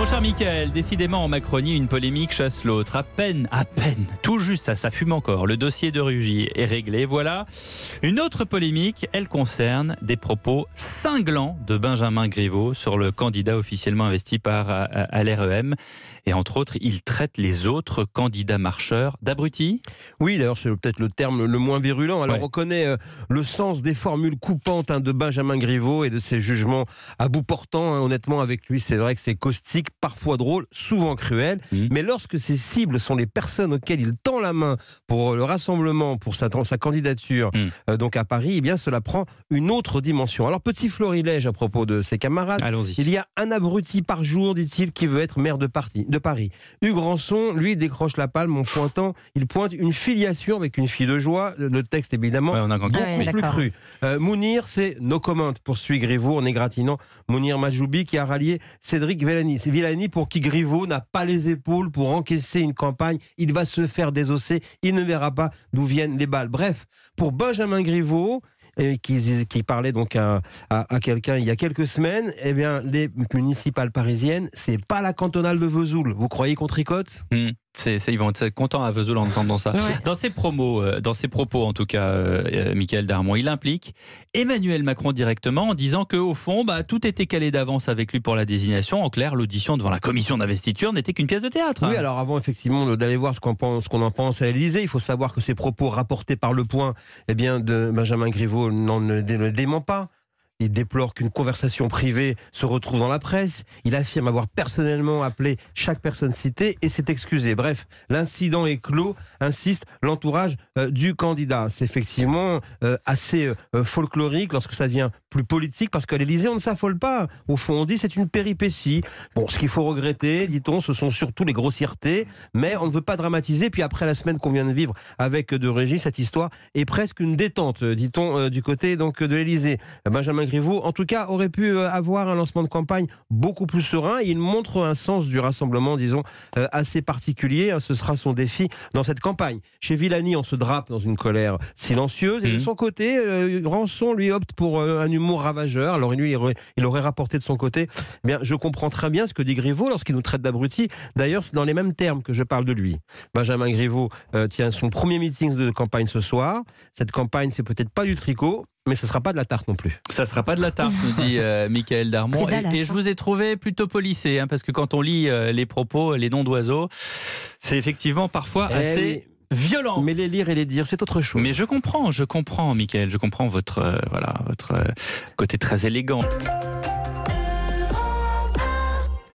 Mon cher Michael, décidément en Macronie, une polémique chasse l'autre. À peine, à peine, tout juste, ça, ça fume encore. Le dossier de Rugy est réglé. Voilà. Une autre polémique, elle concerne des propos cinglant de Benjamin Griveaux sur le candidat officiellement investi par euh, euh, à, l'REM. Et entre autres, il traite les autres candidats marcheurs d'abrutis. Oui, d'ailleurs, c'est peut-être le terme le moins virulent. Alors, on connaît euh, le sens des formules coupantes hein, de Benjamin Griveaux et de ses jugements à bout portant. Hein. Honnêtement, avec lui, c'est vrai que c'est caustique, parfois drôle, souvent cruel. Mmh. Mais lorsque ses cibles sont les personnes auxquelles il tend la main pour le rassemblement, pour sa, sa candidature, mmh. donc à Paris, eh bien, cela prend une autre dimension. Alors, petit florilège à propos de ses camarades. Allons-y. Il y a un abruti par jour, dit-il, qui veut être maire de, parti, de Paris. Hugues Rançon, lui, décroche la palme en pointant. Il pointe une filiation avec une fille de joie. Le texte, évidemment, ouais, on a beaucoup plus cru. Euh, Mounir, c'est nos commandes, poursuit Griveaux en égratignant Mounir Majoubi qui a rallié Cédric Villani. C'est Villani pour qui Griveaux n'a pas les épaules pour encaisser une campagne. Il va se faire désosser. Il ne verra pas d'où viennent les balles. Bref, pour Benjamin Griveaux, qui, parlait donc à, quelqu'un il y a quelques semaines, eh bien, les municipales parisiennes, c'est pas la cantonale de Vesoul. Vous croyez qu'on tricote hmm ils vont être contents à Vesoul en entendant ça. Dans ses promos, euh, dans ses propos en tout cas, euh, euh, Michael Darmon, il implique Emmanuel Macron directement en disant que au fond, bah, tout était calé d'avance avec lui pour la désignation. En clair, l'audition devant la commission d'investiture n'était qu'une pièce de théâtre. Oui, hein. alors avant effectivement d'aller voir ce qu'on pense, en pense à l'Élysée, il faut savoir que ces propos rapportés par Le Point, eh bien, de Benjamin Griveaux, non, ne, ne dément pas. Il déplore qu'une conversation privée se retrouve dans la presse. Il affirme avoir personnellement appelé chaque personne citée et s'est excusé. Bref, l'incident est clos, insiste l'entourage euh, du candidat. C'est effectivement euh, assez euh, folklorique lorsque ça devient plus politique, parce qu'à l'Elysée, on ne s'affole pas. Au fond, on dit c'est une péripétie. Bon, ce qu'il faut regretter, dit-on, ce sont surtout les grossièretés, mais on ne veut pas dramatiser. Puis après la semaine qu'on vient de vivre avec De Régis, cette histoire est presque une détente, dit-on, euh, du côté donc de l'Elysée. Benjamin Griveaux, en tout cas, aurait pu euh, avoir un lancement de campagne beaucoup plus serein. Il montre un sens du rassemblement, disons, euh, assez particulier. Hein. Ce sera son défi dans cette campagne. Chez Villani, on se drape dans une colère silencieuse. Et de mmh. son côté, Ranson, lui, opte pour un humour ravageur. Alors lui, il aurait, rapporté de son côté. Eh bien, je comprends très bien ce que dit Griveaux lorsqu'il nous traite d'abruti. D'ailleurs, c'est dans les mêmes termes que je parle de lui. Benjamin Griveaux euh, tient son premier meeting de campagne ce soir. Cette campagne, c'est peut-être pas du tricot, mais ce ne sera pas de la tarte non plus. Ça ne sera pas de la tarte, nous dit euh, Michael Darmon. Et, je hein. vous ai trouvé plutôt polissé, hein, parce que quand on lit euh, les propos, les noms d'oiseaux, c'est effectivement parfois eh assez violent. Mais les lire et les dire, c'est autre chose. Mais je comprends, je comprends, Michael, je comprends votre, euh, voilà, votre euh, côté très élégant.